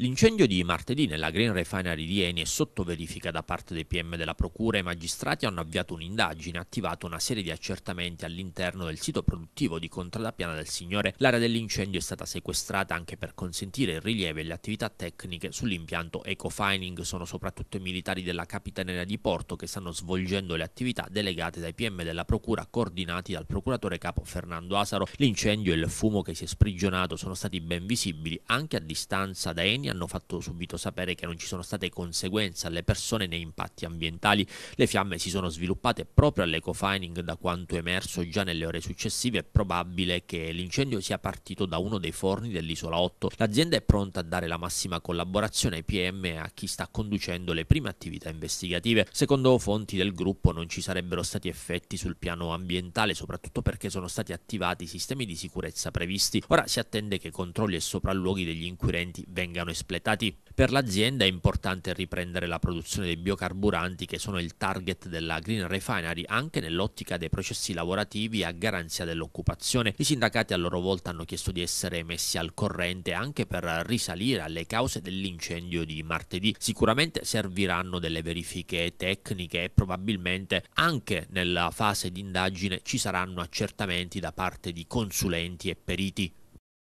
L'incendio di martedì nella Green Refinery di Eni è sotto verifica da parte dei PM della Procura e i magistrati hanno avviato un'indagine e attivato una serie di accertamenti all'interno del sito produttivo di Contradapiana del Signore. L'area dell'incendio è stata sequestrata anche per consentire il rilievo e le attività tecniche sull'impianto Ecofining. Sono soprattutto i militari della Capitaneria di Porto che stanno svolgendo le attività delegate dai PM della Procura coordinati dal procuratore capo Fernando Asaro. L'incendio e il fumo che si è sprigionato sono stati ben visibili anche a distanza da Eni Giordani hanno fatto subito sapere che non ci sono state conseguenze alle persone né impatti ambientali. Le fiamme si sono sviluppate proprio all'ecofining da quanto emerso già nelle ore successive è probabile che l'incendio sia partito da uno dei forni dell'isola 8. L'azienda è pronta a dare la massima collaborazione ai PM e a chi sta conducendo le prime attività investigative. Secondo fonti del gruppo non ci sarebbero stati effetti sul piano ambientale soprattutto perché sono stati attivati i sistemi di sicurezza previsti. Ora si attende che controlli e sopralluoghi degli inquirenti vengano espletati. Per l'azienda è importante riprendere la produzione dei biocarburanti che sono il target della Green Refinery anche nell'ottica dei processi lavorativi a garanzia dell'occupazione. I sindacati a loro volta hanno chiesto di essere messi al corrente anche per risalire alle cause dell'incendio di martedì. Sicuramente serviranno delle verifiche tecniche e probabilmente anche nella fase di indagine ci saranno accertamenti da parte di consulenti e periti.